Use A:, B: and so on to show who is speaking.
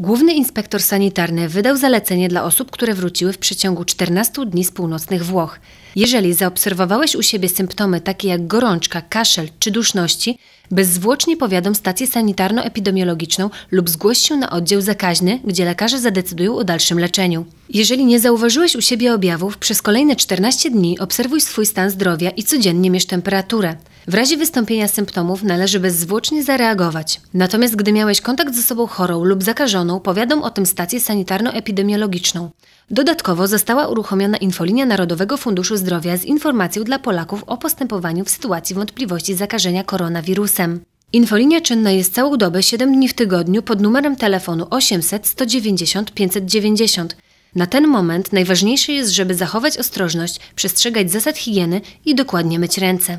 A: Główny inspektor sanitarny wydał zalecenie dla osób, które wróciły w przeciągu 14 dni z północnych Włoch. Jeżeli zaobserwowałeś u siebie symptomy takie jak gorączka, kaszel czy duszności, bezzwłocznie powiadom stację sanitarno-epidemiologiczną lub zgłoś się na oddział zakaźny, gdzie lekarze zadecydują o dalszym leczeniu. Jeżeli nie zauważyłeś u siebie objawów, przez kolejne 14 dni obserwuj swój stan zdrowia i codziennie mierz temperaturę. W razie wystąpienia symptomów należy bezzwłocznie zareagować. Natomiast gdy miałeś kontakt z osobą chorą lub zakażoną, powiadom o tym stację sanitarno-epidemiologiczną. Dodatkowo została uruchomiona infolinia Narodowego Funduszu Zdrowia z informacją dla Polaków o postępowaniu w sytuacji wątpliwości zakażenia koronawirusem. Infolinia czynna jest całą dobę 7 dni w tygodniu pod numerem telefonu 800 190 590. Na ten moment najważniejsze jest, żeby zachować ostrożność, przestrzegać zasad higieny i dokładnie myć ręce.